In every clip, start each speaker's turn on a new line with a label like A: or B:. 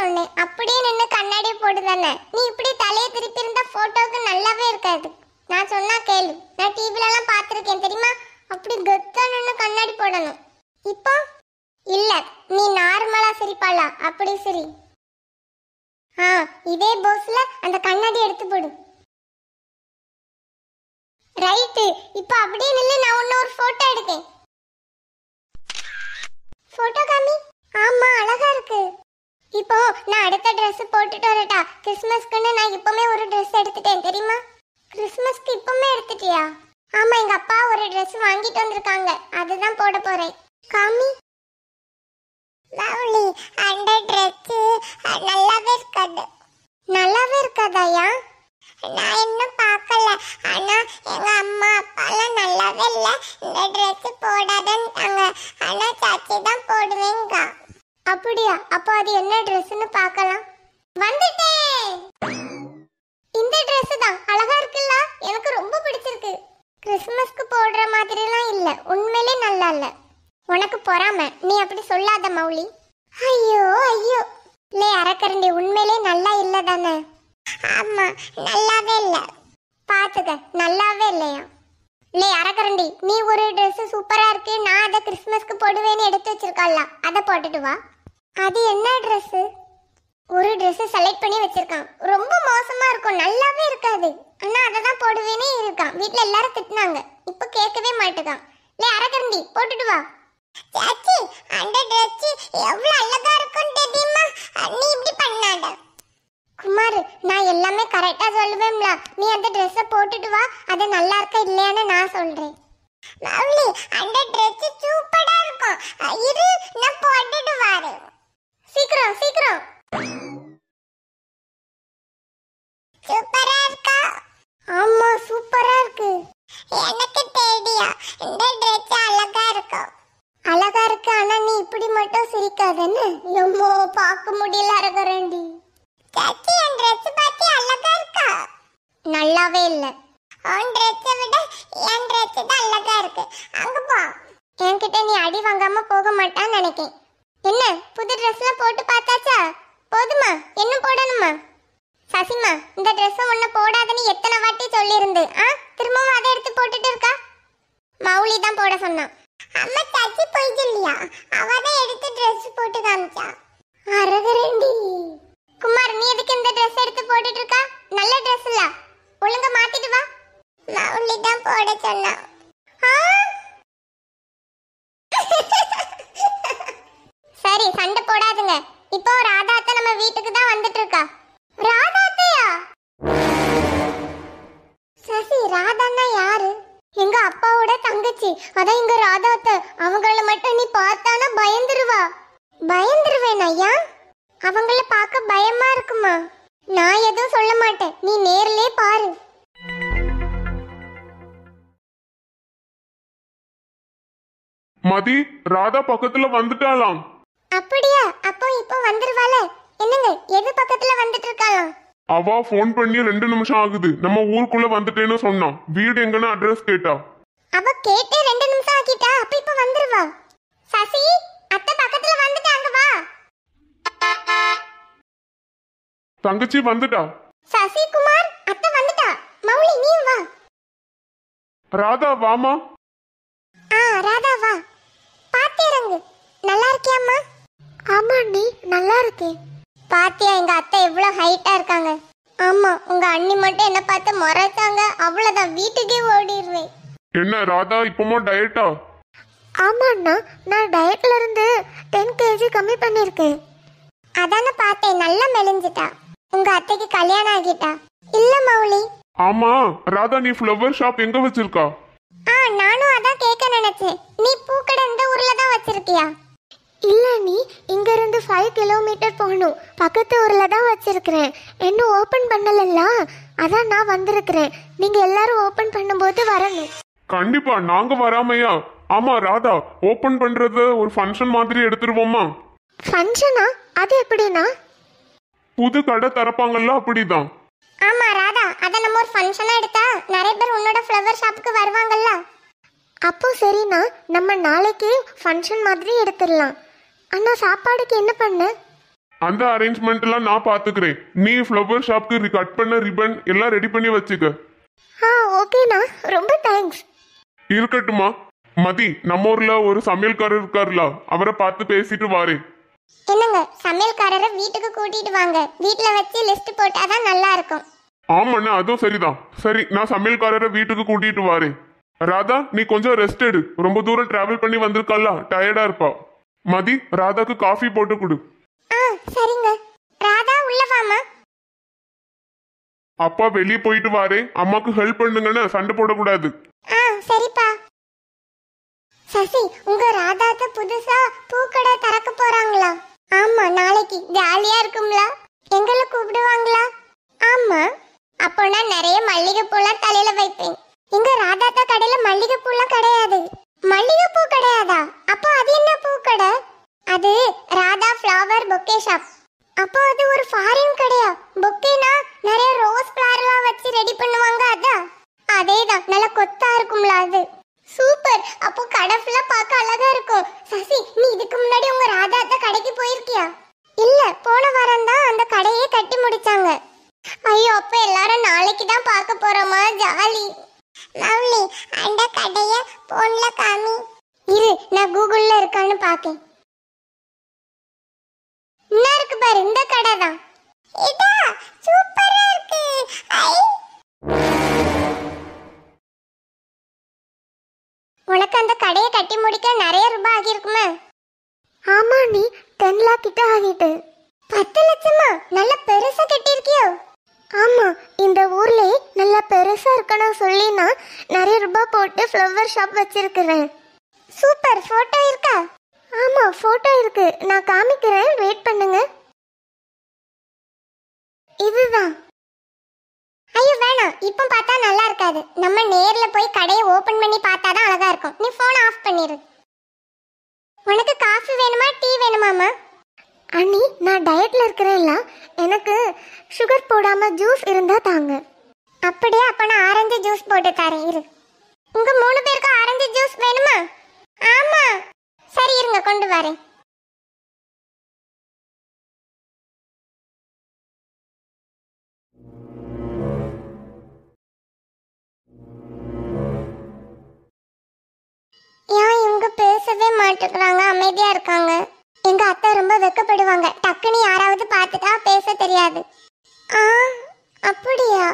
A: சொன்னேன் அப்படியே நின்று கண்ணாடி போடுதானே நீ இப்படி தலையை திருப்பி இருந்தா போட்டோவுக்கு நல்லாவே இருக்காது நான் சொன்னா கேளு நான் டிவிலலாம் பார்த்துருக்கேன் தெரியுமா அப்படி கெத்தா நின்று கண்ணாடி போடணும் இப்போ இல்ல
B: நீ நார்மலா சிரிப்பாளா அப்படி சரி ஆ இதே போஸ்ல அந்த கண்ணாடி எடுத்து போடு ரைட்டு இப்போ அப்படியே நில்லு நான் இன்னொரு ஃபோட்டோ எடுக்கேன்
A: ட்ரெஸ் போட்டுட்டு வரட்டா கிறிஸ்மஸ்க்குன்னு நான் இப்பவுமே ஒரு ட்ரெஸ் எடுத்துட்டேன் தெரியுமா கிறிஸ்மஸ்க்கு இப்பவுமே எடுத்துட்டியா ஆமா எங்க அப்பா ஒரு ட்ரெஸ் வாங்கிட்டு வந்திருக்காங்க அதுதான் போட போறேன் காமி லவ்லி அந்த ட்ரெஸ் நல்லாவே இருக்காது நல்லாவே இருக்காதாயா நான் இன்னும் பார்க்கல ஆனா எங்க அம்மா அப்பாலாம் நல்லாவே இல்லை இந்த ட்ரெஸ் போடாதன்ட்டாங்க ஆனா சாச்சி தான் போடுவேங்க அப்படியா அப்போ அது என்ன ட்ரெஸ்ஸுன்னு பார்க்கலாம் வந்துட்டேன் இந்த Dress தான் அழகா இருக்குல்ல எனக்கு ரொம்ப பிடிச்சிருக்கு கிறிஸ்மஸ்க்கு போடுற மாதிரிலாம் இல்ல உண்மையிலே நல்லா இல்ல உனக்கு பொறாம நீ அப்படி சொல்லாத மௌலி ஐயோ ஐயோ லே அரக்கரண்டி உண்மையிலே நல்லா இல்ல தானே ஆமா நல்லாவே இல்ல பாத்துக்க நல்லாவே இல்லையா லே அரக்கரண்டி நீ ஒரு Dress சூப்பரா இருக்கு நான் அதை கிறிஸ்மஸ்க்கு போடுவேன்னு எடுத்து வச்சிருக்கல்ல அதை போட்டுட்டு வா அது என்ன Dress ஒரு ட்ரெஸ் செலக்ட் பண்ணி வச்சிருக்கான் ரொம்ப மோசமா இருக்கும் நல்லாவே இருக்காது ஆனா அதை தான் போடுவேனே இருக்கான் வீட்ல எல்லாரும் திட்டினாங்க இப்போ கேட்கவே மாட்டுதான் லே அரகரண்டி போட்டுட்டு வா சாச்சி அந்த ட்ரெஸ் எவ்வளவு அழகா இருக்கும் தெரியுமா நீ இப்படி பண்ணாத குமார் நான் எல்லாமே கரெக்டா சொல்லுவேன்ல நீ அந்த ட்ரெஸ்ஸை போட்டுட்டு வா அது நல்லா இருக்க இல்லையான்னு நான்
B: சொல்றேன் மௌலி அந்த ட்ரெஸ் சூப்பரா இருக்கும் இரு நான் போட்டுட்டு வரேன் சீக்கிரம் சீக்கிரம் சூப்பரா இருக்கா ஆமா சூப்பரா இருக்கு எனக்கு
A: தெரியா இந்த ட்ரெஸ் அழகா இருக்கு அழகா இருக்கு ஆனா நீ இப்படி மட்டும் சிரிக்காதன்னு நம்ம பார்க்க முடியல அரகரண்டி சச்சி என் ட்ரெஸ் பார்த்து அழகா இருக்கா நல்லாவே இல்ல உன் ட்ரெஸ் விட என் ட்ரெஸ் தான் அழகா இருக்கு அங்க போ என்கிட்ட நீ அடி வாங்காம போக மாட்டான்னு நினைக்கேன் என்ன புது ட்ரெஸ்ல போட்டு பார்த்தாச்சா போதுமா என்ன போடணுமா சசிமா இந்த ட்ரெஸ்ஸை ஒன்று போடாதுன்னு எத்தனை வாட்டி சொல்லியிருந்து ஆ திரும்பவும் அதை எடுத்து போட்டுட்டு இருக்கா மௌலி தான் போட சொன்னான் அம்மா தச்சு போயிட்டு இல்லையா அவ தான் எடுத்து ட்ரெஸ் போட்டு காமிச்சா அரகரண்டி குமார் நீ எதுக்கு இந்த ட்ரெஸ் எடுத்து
B: போட்டுட்டு இருக்கா நல்ல ட்ரெஸ் இல்ல ஒழுங்கா மாத்திட்டு வா மௌலி தான் போட சொன்னான்
A: எங்க அப்பாவோட தங்கச்சி அதான் எங்க ராதாத்த அவங்கள மட்டும் நீ பார்த்தானா பயந்துருவா பயந்துருவேன் ஐயா அவங்கள பார்க்க பயமா இருக்குமா நான்
B: எதுவும் சொல்ல மாட்டேன் நீ நேர்லயே பாரு
C: மதி ராதா பக்கத்துல வந்துட்டாளாம்
B: அப்படியா அப்போ இப்போ வந்துருவாள என்னங்க எது பக்கத்துல வந்துட்டு இருக்காளாம்
C: அவ ஃபோன் பண்ணி ரெண்டு நிமிஷம் ஆகுது நம்ம ஊருக்குள்ள வந்துட்டேன்னு சொன்னான் வீடு எங்கன்னு அட்ரஸ் கேட்டா
B: அவ கேட்டே ரெண்டு நிமிஷம் ஆகிட்டா அப்ப இப்ப வந்துருவா சசி அத்த பக்கத்துல அங்க வா
C: தங்கச்சி வந்துட்டா
B: சசி குமார் அத்த வந்துட்டா மௌலி நீ வா
C: ராதா வாமா
B: ஆ ராதா வா பாத்தேரங்கு நல்லா இருக்கியாம்மா
A: ஆமா நீ நல்லா இருக்கே பாத்தியா எங்க அத்தை இவ்வளவு ஹைட்டா இருக்காங்க ஆமா உங்க அண்ணி மட்டும் என்ன பார்த்து மறைச்சாங்க அவ்வளவுதான் வீட்டுக்கே ஓடிடுவேன்
C: என்ன ராதா இப்போமோ டயட்டா
A: ஆமாண்ணா நான் டயட்ல இருந்து டென் கேஜி கம்மி பண்ணியிருக்கேன் அதானே பார்த்தேன் நல்லா மெலிஞ்சிட்டா உங்க அத்தைக்கு கல்யாணம் ஆகிட்டா இல்ல மௌலி
C: ஆமா ராதா நீ ஃப்ளவர் ஷாப் எங்க வச்சிருக்கா
A: ஆ நானும் அதான் கேட்க நினைச்சேன் நீ பூக்கடை இந்த ஊர்ல தான் வச்சிருக்கியா இல்லை நீ இங்கேருந்து ஃபைவ் கிலோமீட்டர் போகணும் பக்கத்து ஊரில் தான் வச்சுருக்கிறேன் இன்னும் ஓப்பன் பண்ணலல்ல அதான் நான் வந்திருக்கிறேன் நீங்கள் எல்லாரும் ஓப்பன் பண்ணும்போது வரணும்
C: கண்டிப்பா நாங்க வராமையா ஆமா ராதா ஓபன் பண்றது ஒரு ஃபங்க்ஷன் மாதிரி எடுத்துருவோமா ஃபங்க்ஷனா அது எப்படினா புது கடை திறப்பாங்கல்ல அப்படிதான்
A: ஆமா ராதா அத நம்ம ஒரு ஃபங்க்ஷனா எடுத்தா நிறைய பேர் உன்னோட ஃப்ளவர் ஷாப்புக்கு வருவாங்கல்ல அப்போ சரினா நம்ம நாளைக்கே ஃபங்க்ஷன் மாதிரி எடுத்துடலாம் அண்ணா சாப்பாடுக்கு என்ன பண்ண
C: அந்த அரேஞ்ச்மெண்ட் எல்லாம் நான் பாத்துக்கிறேன் நீ ஃப்ளவர் ஷாப்க்கு கட் பண்ண ரிப்பன் எல்லாம் ரெடி பண்ணி வச்சுக்க
A: ஆ ஓகேண்ணா ரொம்ப தேங்க்ஸ்
C: இருக்கட்டுமா மதி நம்ம ஊர்ல ஒரு சமையல்காரர் இருக்காருல அவரை பார்த்து பேசிட்டு வாரேன்
A: என்னங்க சமையல்காரரை வீட்டுக்கு கூட்டிட்டு வாங்க வீட்ல வச்சு லிஸ்ட் போட்டாதான் நல்லா இருக்கும்
C: ஆமாண்ணா அதுவும் சரிதான் சரி நான் சமையல்காரரை வீட்டுக்கு கூட்டிட்டு வாரேன் ராதா நீ கொஞ்சம் ரெஸ்ட் எடு ரொம்ப தூரம் டிராவல் பண்ணி வந்திருக்கல்ல டயர்டா இருப்பா மதி ராதாக்கு காஃபி போட்டு கொடு ஆ சரிங்க ராதா உள்ள வாமா அப்பா வெளியே போயிட்டு வாரே அம்மாக்கு ஹெல்ப் பண்ணுங்கன்னு சண்டை போடக்கூடாது
B: ஆ சரிப்பா சசி உங்க ராதாக்கு புதுசா பூக்கடை திறக்க
A: போறாங்களா ஆமா நாளைக்கு ஜாலியா இருக்கும்ல எங்களை கூப்பிடுவாங்களா ஆமா அப்போ நான் நிறைய மல்லிகை பூலாம் தலையில வைப்பேன் இங்க ராதாத்தா கடையில மல்லிகை பூலாம் கிடையாது மல்லிகை பூ கடையாதா அப்போ அது என்ன பூ கடை அது ராதா ஃப்ளவர் பொக்கே ஷாப் அப்போ அது ஒரு ஃபாரின் கடையா பொக்கேனா நிறைய ரோஸ் ஃப்ளவர்லாம் வச்சு ரெடி பண்ணுவாங்க
B: என்னன்னு பாக்கேன் என்ன இருக்கு பாரு இந்த கடைதான் இதா சூப்பரா இருக்கு உனக்கு அந்த கடையை கட்டி முடிக்க நிறைய ரூபாய் ஆகிருக்குமே ஆமா
A: நீ டென் லேக் கிட்ட ஆகிட்டு பத்து லட்சமா நல்ல பெருசா கட்டிருக்கியோ ஆமா இந்த ஊர்லயே நல்லா பெருசா இருக்கணும் சொல்லி நான் நிறைய ரூபாய் போட்டு
B: ஃப்ளவர் ஷாப் வச்சிருக்கிறேன் சூப்பர் போட்டோ இருக்கா ஆமாம் ஃபோட்டோ இருக்கு நான் காமிக்கிறேன் வெயிட் பண்ணுங்க இதுதான் ஐயோ வேணாம் இப்போ பார்த்தா நல்லா இருக்காது நம்ம நேர்ல போய் கடையை ஓபன்
A: பண்ணி பார்த்தா தான் அழகா இருக்கும் நீ ஃபோனை ஆஃப் பண்ணிரு உனக்கு காஃபி வேணுமா டீ வேணுமாமா அண்ணி நான் டயட்ல இருக்கிறேன்ல எனக்கு சுகர் போடாம ஜூஸ் இருந்தா தாங்க அப்படியே அப்ப நான் ஆரஞ்சு ஜூஸ் போட்டு தரேன் இரு உங்க மூணு
B: பேருக்கு ஆரஞ்சு ஜூஸ் வேணுமா கொண்டு வரேன் பேசவே மாட்டேங்கிறாங்க அமைதியா இருக்காங்க எங்க அத்தை ரொம்ப வெக்கப்படுவாங்க டக்குன்னு யாராவது பார்த்துட்டா பேச தெரியாது ஆ அப்படியா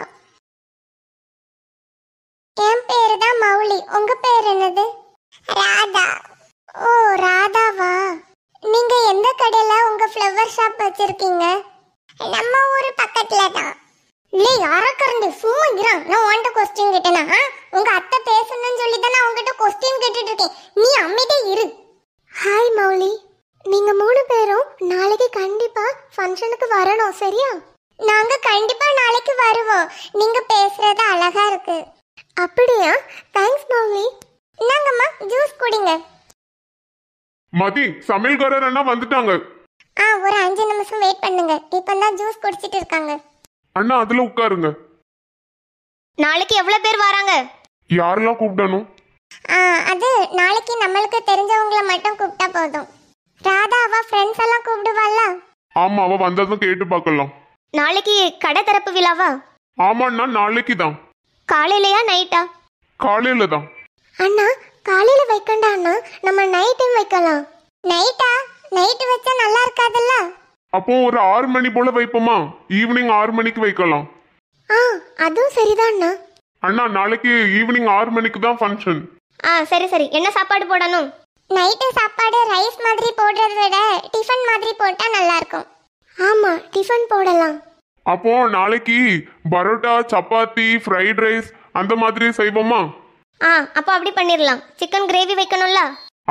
B: என் பேரு தான் மௌலி உங்க பேர் என்னது ராதா ஓ ராதாவா நீங்க
A: எந்த கடையில உங்க ஃப்ளவர் ஷாப் வச்சிருக்கீங்க நம்ம ஊர் பக்கத்துல தான் இல்லை யாரக்கறந்து சும்மா இரு நான் உன்கிட்ட கொஸ்டின் கேட்டேனா உங்க அத்தை பேசணும்னு சொல்லி தான் நான் உங்ககிட்ட கொஸ்டின் கேட்டுட்டு இருக்கேன் நீ அம்மிட்டே இரு ஹாய் மௌலி நீங்க மூணு பேரும் நாளைக்கு கண்டிப்பா ஃபங்க்ஷனுக்கு வரணும் சரியா நாங்க கண்டிப்பா நாளைக்கு வருவோம் நீங்க பேசுறது அழகா இருக்கு அப்படியா தேங்க்ஸ் மௌலி நாங்கம்மா ஜூஸ் குடிங்க
C: மதி சமையல்காரர் அண்ணா வந்துட்டாங்க
A: ஆ ஒரு அஞ்சு நிமிஷம் வெயிட் பண்ணுங்க இப்பதான் ஜூஸ் குடிச்சிட்டு இருக்காங்க
C: அண்ணா அதுல உட்காருங்க
A: நாளைக்கு எவ்வளவு பேர் வராங்க
C: யாரெல்லாம் கூப்பிடணும்
A: ஆ, அது நாளைக்கு நம்மளுக்கு தெரிஞ்சவங்கள மட்டும் கூப்பிட்டா போதும் ராதா அவ ஃப்ரெண்ட்ஸ் எல்லாம் கூப்பிடுவாள்ல
C: ஆமா அவ வந்ததும் கேட்டு பார்க்கலாம்
A: நாளைக்கு கடை திறப்பு விழாவா
C: ஆமா அண்ணா நாளைக்கு தான்
A: காலையிலயா நைட்டா
C: காலையில தான்
A: அண்ணா காலையில வைக்கண்டான்னா நம்ம நைட் டைம் வைக்கலாம் நைட்டா நைட் வச்சா நல்லா இருக்காதுல்ல
C: அப்போ ஒரு ஆறு மணி போல வைப்போமா ஈவினிங் ஆறு மணிக்கு வைக்கலாம் ஆ அதுவும் சரிதான்னா அண்ணா நாளைக்கு ஈவினிங் ஆறு மணிக்கு தான் ஃபங்க்ஷன்
A: ஆ சரி சரி என்ன சாப்பாடு போடணும் நைட்டு சாப்பாடு ரைஸ் மாதிரி போடுறத விட டிஃபன் மாதிரி போட்டா நல்லா இருக்கும் ஆமா டிஃபன் போடலாம்
C: அப்போ நாளைக்கு பரோட்டா சப்பாத்தி ஃப்ரைட் ரைஸ் அந்த மாதிரி செய்வோமா
A: ஆ அப்போ அப்படி பண்ணிடலாம் சிக்கன் கிரேவி வைக்கணும்ல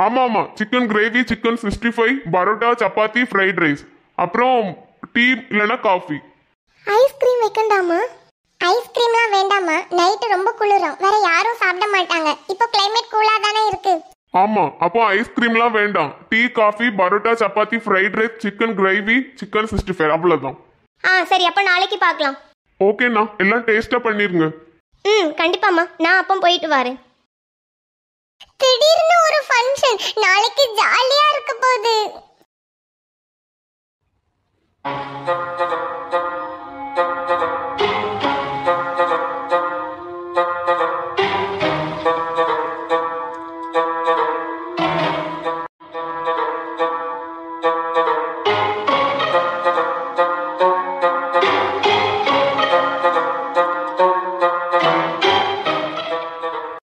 C: ஆமா ஆமா chicken gravy chicken sixty five parotta chapati fried rice அப்புறம் டீ இல்லைன்னா காஃபி
A: ஐஸ்கிரீம் வைக்கண்டாமா ஐஸ்கிரீம்லாம் வேண்டாமா நைட்டு ரொம்ப குளிரும் வேற யாரும் சாப்பிட மாட்டாங்க இப்போ கிளைமேட் கூலா தானே இருக்கு
C: ஆமா அப்போ ஐஸ்கிரீம்லாம் வேண்டாம் tea coffee parotta chapati fried rice chicken gravy chicken sixty five அவ்வளோதான்
A: ஆ சரி அப்போ நாளைக்கு பார்க்கலாம்
C: ஓகேண்ணா எல்லாம் டேஸ்ட்டாக பண்ணிருங்க
A: ம் கண்டிப்பாம்மா நான் அப்போ போயிட்டு வரேன்
B: திடீர்னு ஒரு ஃபங்க்ஷன் நாளைக்கு ஜாலியா இருக்க போகுது